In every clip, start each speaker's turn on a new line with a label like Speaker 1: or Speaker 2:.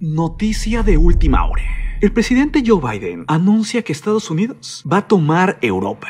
Speaker 1: Noticia de última hora. El presidente Joe Biden anuncia que Estados Unidos va a tomar Europa.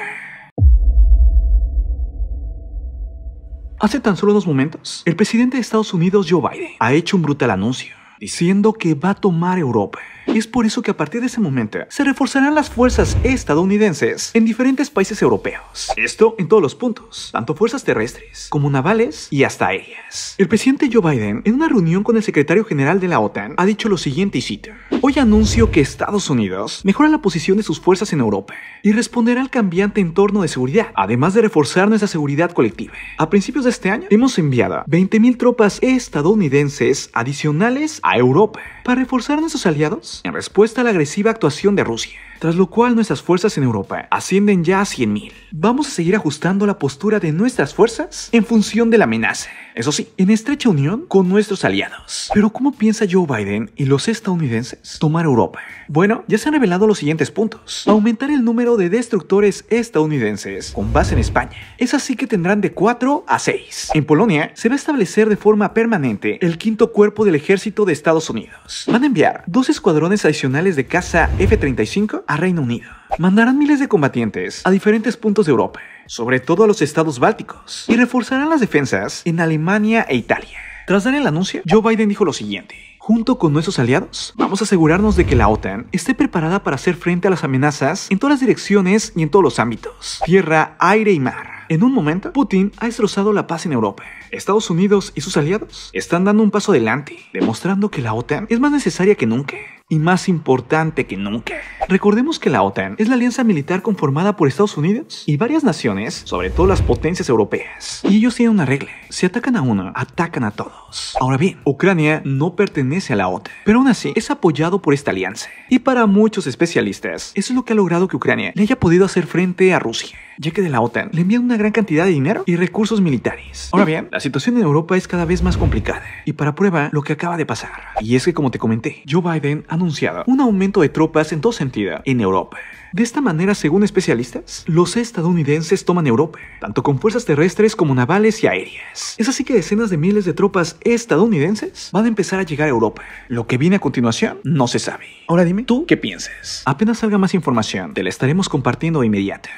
Speaker 1: Hace tan solo unos momentos, el presidente de Estados Unidos, Joe Biden, ha hecho un brutal anuncio, diciendo que va a tomar Europa es por eso que a partir de ese momento se reforzarán las fuerzas estadounidenses en diferentes países europeos. Esto en todos los puntos, tanto fuerzas terrestres como navales y hasta aéreas. El presidente Joe Biden, en una reunión con el secretario general de la OTAN, ha dicho lo siguiente y cita Hoy anuncio que Estados Unidos mejora la posición de sus fuerzas en Europa y responderá al cambiante entorno de seguridad, además de reforzar nuestra seguridad colectiva. A principios de este año hemos enviado 20.000 tropas estadounidenses adicionales a Europa para reforzar a nuestros aliados en respuesta a la agresiva actuación de Rusia tras lo cual nuestras fuerzas en Europa ascienden ya a 100.000. Vamos a seguir ajustando la postura de nuestras fuerzas en función de la amenaza, eso sí, en estrecha unión con nuestros aliados. Pero ¿cómo piensa Joe Biden y los estadounidenses tomar Europa? Bueno, ya se han revelado los siguientes puntos. Aumentar el número de destructores estadounidenses con base en España. Es así que tendrán de 4 a 6. En Polonia se va a establecer de forma permanente el quinto cuerpo del ejército de Estados Unidos. Van a enviar dos escuadrones adicionales de caza F-35 a Reino Unido. Mandarán miles de combatientes a diferentes puntos de Europa, sobre todo a los estados bálticos, y reforzarán las defensas en Alemania e Italia. Tras dar el anuncio, Joe Biden dijo lo siguiente. Junto con nuestros aliados, vamos a asegurarnos de que la OTAN esté preparada para hacer frente a las amenazas en todas las direcciones y en todos los ámbitos, tierra, aire y mar. En un momento, Putin ha destrozado la paz en Europa. Estados Unidos y sus aliados están dando un paso adelante, demostrando que la OTAN es más necesaria que nunca y más importante que nunca. Recordemos que la OTAN es la alianza militar conformada por Estados Unidos y varias naciones, sobre todo las potencias europeas. Y ellos tienen una regla, si atacan a uno, atacan a todos. Ahora bien, Ucrania no pertenece a la OTAN, pero aún así es apoyado por esta alianza. Y para muchos especialistas, eso es lo que ha logrado que Ucrania le haya podido hacer frente a Rusia, ya que de la OTAN le envían una gran cantidad de dinero y recursos militares. Ahora bien, la situación en Europa es cada vez más complicada, y para prueba lo que acaba de pasar. Y es que como te comenté, Joe Biden ha anunciada un aumento de tropas en dos sentidos en Europa. De esta manera, según especialistas, los estadounidenses toman Europa, tanto con fuerzas terrestres como navales y aéreas. Es así que decenas de miles de tropas estadounidenses van a empezar a llegar a Europa. Lo que viene a continuación no se sabe. Ahora dime, ¿tú qué piensas? Apenas salga más información, te la estaremos compartiendo de inmediato.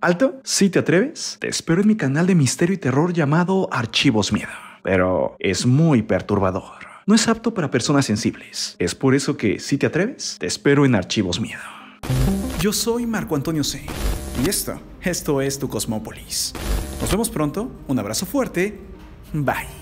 Speaker 1: ¿Alto? ¿Si te atreves? Te espero en mi canal de misterio y terror llamado Archivos Miedo. Pero es muy perturbador no es apto para personas sensibles. Es por eso que, si te atreves, te espero en Archivos Miedo. Yo soy Marco Antonio C. Y esto, esto es tu Cosmópolis. Nos vemos pronto, un abrazo fuerte, bye.